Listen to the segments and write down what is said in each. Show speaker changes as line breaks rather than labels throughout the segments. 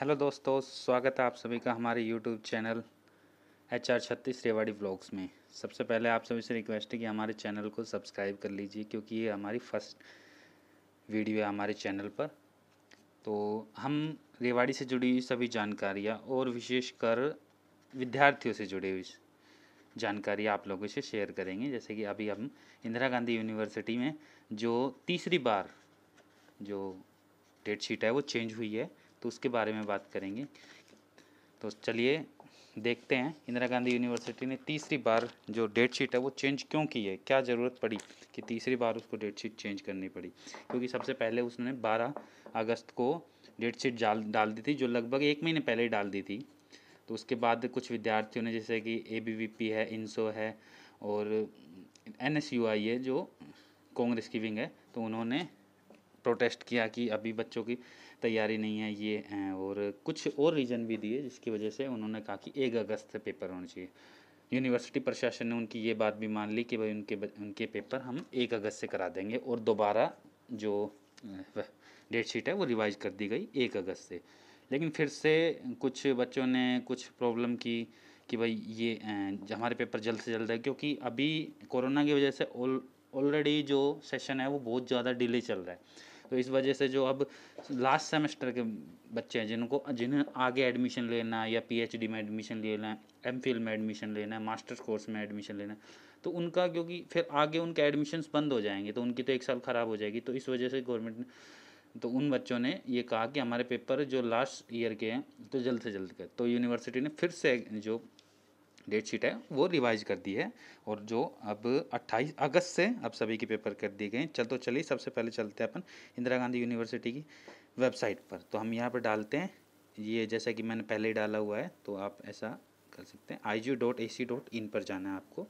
Hello दोस्तों स्वागत है आप सभी का हमारे यूट्यूब चैनल एच आर छत्तीस रेवाड़ी ब्लॉग्स में सबसे पहले आप सभी से रिक्वेस्ट है कि हमारे चैनल को सब्सक्राइब कर लीजिए क्योंकि ये हमारी फर्स्ट वीडियो है हमारे चैनल पर तो हम रेवाड़ी से जुड़ी हुई सभी जानकारियाँ और विशेषकर विद्यार्थियों से जुड़ी हुई जानकारी आप लोगों से शेयर करेंगे जैसे कि अभी हम इंदिरा गांधी यूनिवर्सिटी में जो तीसरी बार जो डेट शीट है वो चेंज हुई है तो उसके बारे में बात करेंगे तो चलिए देखते हैं इंदिरा गांधी यूनिवर्सिटी ने तीसरी बार जो डेट शीट है वो चेंज क्यों की है क्या ज़रूरत पड़ी कि तीसरी बार उसको डेट शीट चेंज करनी पड़ी क्योंकि सबसे पहले उसने 12 अगस्त को डेट शीट डाल डाल दी थी जो लगभग एक महीने पहले ही डाल दी थी तो उसके बाद कुछ विद्यार्थियों ने जैसे कि ए है इंसो है और एन है जो कांग्रेस की विंग है तो उन्होंने प्रोटेस्ट किया कि अभी बच्चों की तैयारी नहीं है ये और कुछ और रीज़न भी दिए जिसकी वजह से उन्होंने कहा कि एक अगस्त से पेपर होना चाहिए यूनिवर्सिटी प्रशासन ने उनकी ये बात भी मान ली कि भाई उनके उनके पेपर हम एक अगस्त से करा देंगे और दोबारा जो डेट शीट है वो रिवाइज कर दी गई एक अगस्त से लेकिन फिर से कुछ बच्चों ने कुछ प्रॉब्लम की कि भाई ये हमारे पेपर जल्द से जल्द है क्योंकि अभी कोरोना की वजह से ऑलरेडी जो सेशन है वो बहुत ज़्यादा डिले चल रहा है तो इस वजह से जो अब लास्ट सेमेस्टर के बच्चे हैं जिनको जिन्हें आगे एडमिशन लेना है या पीएचडी में एडमिशन लेना है एम में एडमिशन लेना है मास्टर्स कोर्स में एडमिशन लेना है तो उनका क्योंकि फिर आगे उनके एडमिशन्स बंद हो जाएंगे तो उनकी तो एक साल ख़राब हो जाएगी तो इस वजह से गवर्नमेंट ने तो उन बच्चों ने ये कहा कि हमारे पेपर जो लास्ट ईयर के हैं तो जल्द से जल्द कर तो यूनिवर्सिटी ने फिर से जो डेट शीट है वो रिवाइज कर दी है और जो अब 28 अगस्त से अब सभी के पेपर कर दिए गए चल तो चलिए सबसे पहले चलते हैं अपन इंदिरा गांधी यूनिवर्सिटी की वेबसाइट पर तो हम यहाँ पर डालते हैं ये जैसा कि मैंने पहले ही डाला हुआ है तो आप ऐसा कर सकते हैं आई G dot A C dot in पर जाना है आपको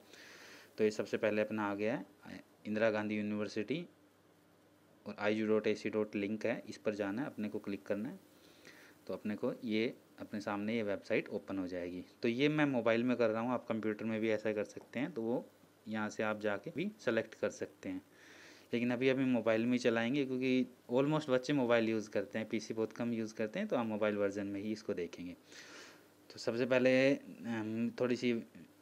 तो ये सबसे पहले अपना आ गया है इंदिरा गांधी यूनिवर्सिटी और I G dot A C dot link है इस पर जाना है अपने को क्लिक करना है तो अपने को ये अपने सामने ये वेबसाइट ओपन हो जाएगी तो ये मैं मोबाइल में कर रहा हूँ आप कंप्यूटर में भी ऐसा कर सकते हैं तो वो यहाँ से आप जाके भी सेलेक्ट कर सकते हैं लेकिन अभी अभी मोबाइल में ही चलाएंगे क्योंकि ऑलमोस्ट बच्चे मोबाइल यूज़ करते हैं पीसी बहुत कम यूज़ करते हैं तो आप मोबाइल वर्जन में ही इसको देखेंगे तो सबसे पहले हम थोड़ी सी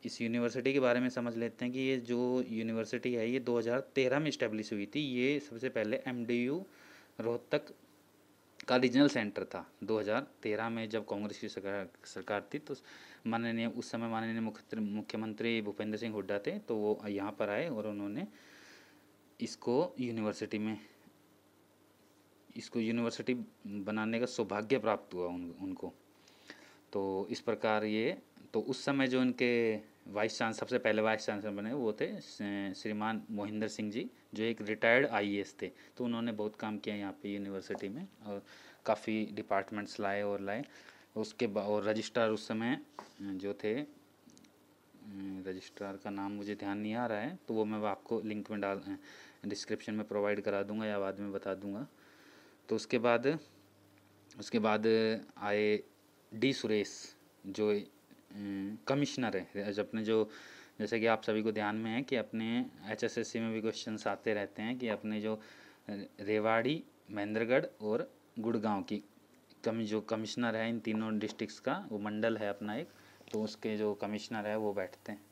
इस यूनिवर्सिटी के बारे में समझ लेते हैं कि ये जो यूनिवर्सिटी है ये 2013 में इस्टेब्लिश हुई थी ये सबसे पहले एम रोहतक का रीजनल सेंटर था 2013 में जब कांग्रेस की सरकार थी तो माननीय उस समय माननीय मुख्यमंत्री भूपेंद्र सिंह हुड्डा थे तो वो यहाँ पर आए और उन्होंने इसको यूनिवर्सिटी में इसको यूनिवर्सिटी बनाने का सौभाग्य प्राप्त हुआ उन, उनको तो इस प्रकार ये तो उस समय जो इनके वाइस चांस सबसे पहले वाइस चांसलर बने वो थे श्रीमान मोहिंदर सिंह जी जो एक रिटायर्ड आई थे तो उन्होंने बहुत काम किया यहाँ पे यूनिवर्सिटी में और काफ़ी डिपार्टमेंट्स लाए और लाए उसके और रजिस्ट्रार उस समय जो थे रजिस्ट्रार का नाम मुझे ध्यान नहीं आ रहा है तो वो मैं आपको लिंक में डाल डिस्क्रिप्शन में प्रोवाइड करा दूंगा या बाद में बता दूंगा तो उसके बाद उसके बाद आए डी सुरेश जो हम्म। कमिश्नर है जो अपने जो जैसे कि आप सभी को ध्यान में है कि अपने एचएसएससी में भी क्वेश्चन आते रहते हैं कि अपने जो रेवाड़ी महेंद्रगढ़ और गुड़गांव की कम जो कमिश्नर है इन तीनों डिस्ट्रिक्ट का वो मंडल है अपना एक तो उसके जो कमिश्नर है वो बैठते हैं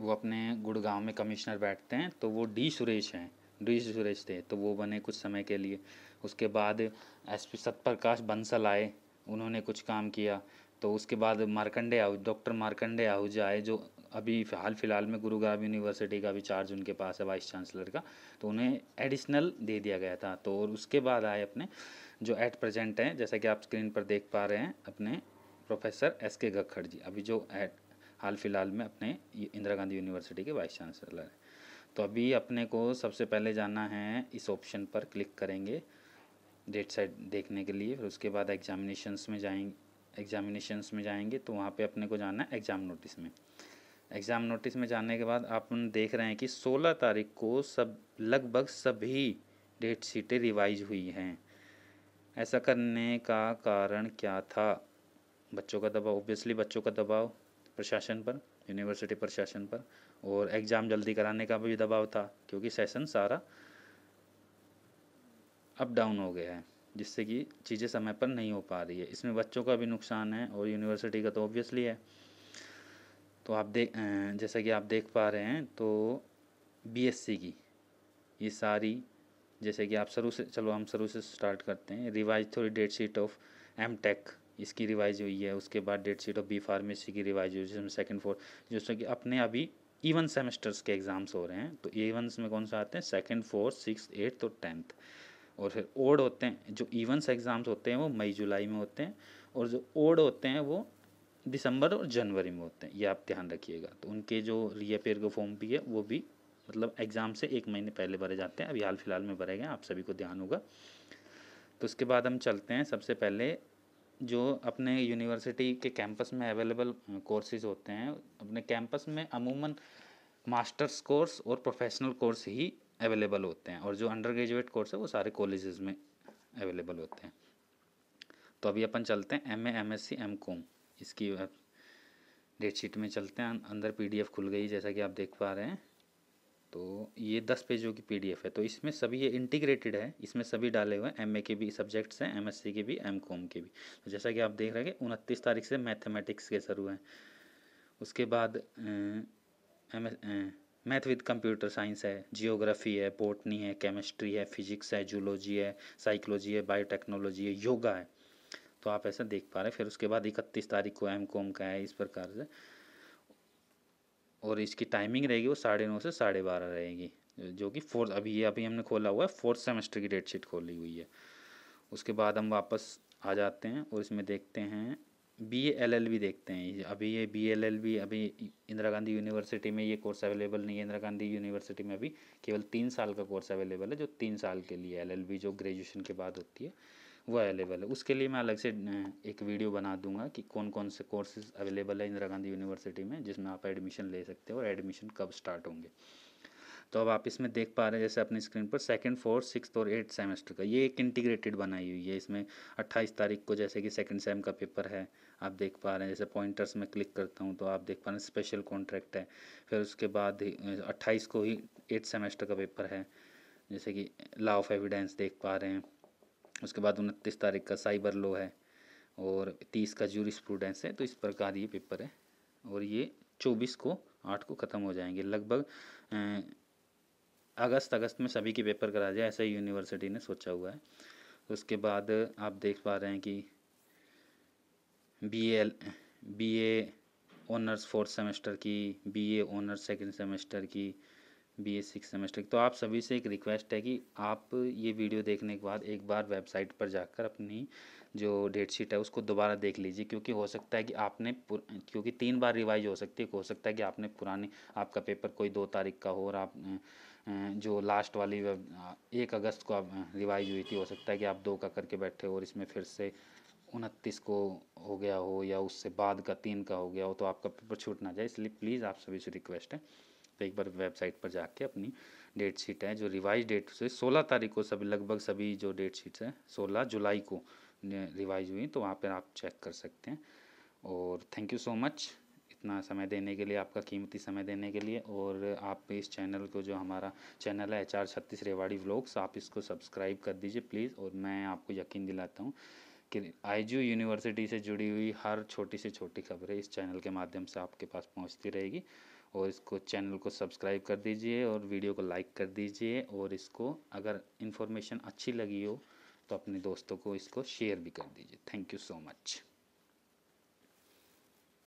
वो अपने गुड़गांव में कमिश्नर बैठते हैं तो वो डी सुरेश हैं डुई सुरेश थे तो वो बने कुछ समय के लिए उसके बाद एस पी सतप्रकाश बंसल आए उन्होंने कुछ काम किया तो उसके बाद मार्कंडे आहू डॉक्टर मार्कंडे आहूजा आए जो अभी हाल फिलहाल में गुरुग्राम यूनिवर्सिटी का भी चार्ज उनके पास है वाइस चांसलर का तो उन्हें एडिशनल दे दिया गया था तो और उसके बाद आए अपने जो एट प्रेजेंट हैं जैसा कि आप स्क्रीन पर देख पा रहे हैं अपने प्रोफेसर एस के गखड़ जी अभी जो एट हाल फिलहाल में अपने इंदिरा गांधी यूनिवर्सिटी के वाइस चांसलर हैं तो अभी अपने को सबसे पहले जाना है इस ऑप्शन पर क्लिक करेंगे डेट साइड देखने के लिए फिर उसके बाद एग्जामिनेशंस में जाएंगे एग्जामिनेशंस में जाएंगे तो वहाँ पे अपने को जाना है एग्ज़ाम नोटिस में एग्ज़ाम नोटिस में जाने के बाद आप देख रहे हैं कि 16 तारीख को सब लगभग सभी डेट सीटें रिवाइज हुई हैं ऐसा करने का कारण क्या था बच्चों का दबाव ओबियसली बच्चों का दबाव प्रशासन पर यूनिवर्सिटी प्रशासन पर और एग्ज़ाम जल्दी कराने का भी दबाव था क्योंकि सेशन सारा अप डाउन हो गया है जिससे कि चीज़ें समय पर नहीं हो पा रही है इसमें बच्चों का भी नुकसान है और यूनिवर्सिटी का तो ऑब्वियसली है तो आप देख जैसा कि आप देख पा रहे हैं तो बीएससी की ये सारी जैसे कि आप शुरू से चलो हम शुरू से स्टार्ट करते हैं रिवाइज थोड़ी date sheet of M tech इसकी रिवाइज हुई है उसके बाद date sheet of B pharmacy की रिवाइज हुई जिसमें सेकंड फोर जिसमें कि अपने अभी इवन सेमेस्टर्स के एग्ज़ाम्स हो रहे हैं तो इवन में कौन सा आते हैं सेकेंड फोर्थ सिक्स एट्थ और टेंथ और फिर ओड होते हैं जो ईवंस एग्ज़ाम्स होते हैं वो मई जुलाई में होते हैं और जो ओड होते हैं वो दिसंबर और जनवरी में होते हैं ये आप ध्यान रखिएगा तो उनके जो रीअपेयर का फॉर्म भी है वो भी मतलब एग्ज़ाम से एक महीने पहले भरे जाते हैं अभी हाल फिलहाल में भरे गए आप सभी को ध्यान होगा तो उसके बाद हम चलते हैं सबसे पहले जो अपने यूनिवर्सिटी के कैंपस में अवेलेबल कोर्सेज होते हैं अपने कैंपस में अमूमन मास्टर्स कोर्स और प्रोफेशनल कोर्स ही अवेलेबल होते हैं और जो अंडर ग्रेजुएट कोर्स है वो सारे कॉलेजेस में अवेलेबल होते हैं तो अभी अपन चलते हैं M A M S C M com इसकी डेट शीट में चलते हैं अं, अंदर एफ खुल गई जैसा कि आप देख पा रहे हैं तो ये दस पेजों की पीडीएफ है तो इसमें सभी ये इंटीग्रेटेड है इसमें सभी डाले हुए हैं एम के भी सब्जेक्ट्स हैं एमएससी के भी एमकॉम के भी तो जैसा कि आप देख रहे हैं उनतीस तारीख से मैथमेटिक्स के शुरू हैं उसके बाद M math with computer science है जियोग्राफी है बोटनी है केमिस्ट्री है फिजिक्स है जूलॉजी है साइकोलॉजी है बायोटेक्नोलॉजी है योगा है तो आप ऐसा देख पा रहे हैं फिर उसके बाद इकतीस तारीख को एम कॉम का है इस प्रकार से और इसकी टाइमिंग रहेगी वो साढ़े नौ से साढ़े बारह रहेगी जो कि फोर्थ अभी ये अभी हमने खोला हुआ है फोर्थ सेमेस्टर की डेट शीट खोली हुई है उसके बाद हम वापस आ जाते हैं और इसमें देखते हैं बी एल एल बी देखते हैं अभी ये बी एल एल बी अभी इंदिरा गांधी यूनिवर्सिटी में ये कोर्स अवेलेबल नहीं है इंदिरा गांधी यूनिवर्सिटी में अभी केवल तीन साल का कोर्स अवेलेबल है जो तीन साल के लिए एल एल बी जो ग्रेजुएशन के बाद होती है वो अवेलेबल है उसके लिए मैं अलग से एक वीडियो बना दूंगा कि कौन कौन से कोर्सेज अवेलेबल है इंदिरा गांधी यूनिवर्सिटी में जिसमें आप एडमिशन ले सकते हो और एडमिशन कब स्टार्ट होंगे तो अब आप इसमें देख पा रहे हैं जैसे अपनी स्क्रीन पर सेकंड फोर्थ सिक्स और एट सेमेस्टर का ये एक इंटीग्रेटेड बनाई हुई है इसमें अट्ठाईस तारीख को जैसे कि सेकंड सेम का पेपर है आप देख पा रहे हैं जैसे पॉइंटर्स में क्लिक करता हूँ तो आप देख पा रहे हैं स्पेशल कॉन्ट्रैक्ट है फिर उसके बाद अट्ठाईस को ही एट सेमेस्टर का पेपर है जैसे कि लॉ ऑफ एविडेंस देख पा रहे हैं उसके बाद उनतीस तारीख का साइबर लॉ है और तीस का जूरी स्टूडेंट्स है तो इस प्रकार ये पेपर है और ये चौबीस को आठ को ख़त्म हो जाएंगे लगभग अगस्त अगस्त में सभी के पेपर करा जाए ऐसा ही यूनिवर्सिटी ने सोचा हुआ है उसके बाद आप देख पा रहे हैं कि B L B A honours fourth semester की B A honours second semester की बी ए सिक्स सेमेस्टर तो आप सभी से एक रिक्वेस्ट है कि आप ये वीडियो देखने के बाद एक बार वेबसाइट पर जाकर अपनी जो डेट शीट है उसको दोबारा देख लीजिए क्योंकि हो सकता है कि आपने क्योंकि तीन बार रिवाइज हो सकती है हो सकता है कि आपने पुराने आपका पेपर कोई दो तारीख का हो और आप जो लास्ट वाली वेब एक अगस्त को आप रिवाइज हुई थी हो सकता है कि आप दो का करके बैठे हो और इसमें फिर से उनतीस को हो गया हो या उससे बाद का तीन का हो गया हो तो आपका पेपर छूट ना जाए इसलिए प्लीज़ आप सभी से रिक्वेस्ट है तो एक बार वेबसाइट पर जाके अपनी डेट शीट है जो रिवाइज डेट से सोलह तारीख को सभी लगभग सभी जो डेट शीट्स हैं सोलह जुलाई को रिवाइज हुई तो वहाँ पर आप चेक कर सकते हैं और थैंक यू सो मच इतना समय देने के लिए आपका कीमती समय देने के लिए और आप इस चैनल को जो हमारा चैनल है एच आर छत्तीस रेवाड़ी व्लॉग्स आप इसको सब्सक्राइब कर दीजिए प्लीज़ और मैं आपको यकीन दिलाता हूँ कि आईजीयू यूनिवर्सिटी से जुड़ी हुई हर छोटी से छोटी खबरें इस चैनल के माध्यम से आपके पास पहुँचती रहेगी और इसको चैनल को सब्सक्राइब कर दीजिए और वीडियो को लाइक कर दीजिए और इसको अगर इन्फॉर्मेशन अच्छी लगी हो तो अपने दोस्तों को इसको शेयर भी कर दीजिए थैंक यू सो मच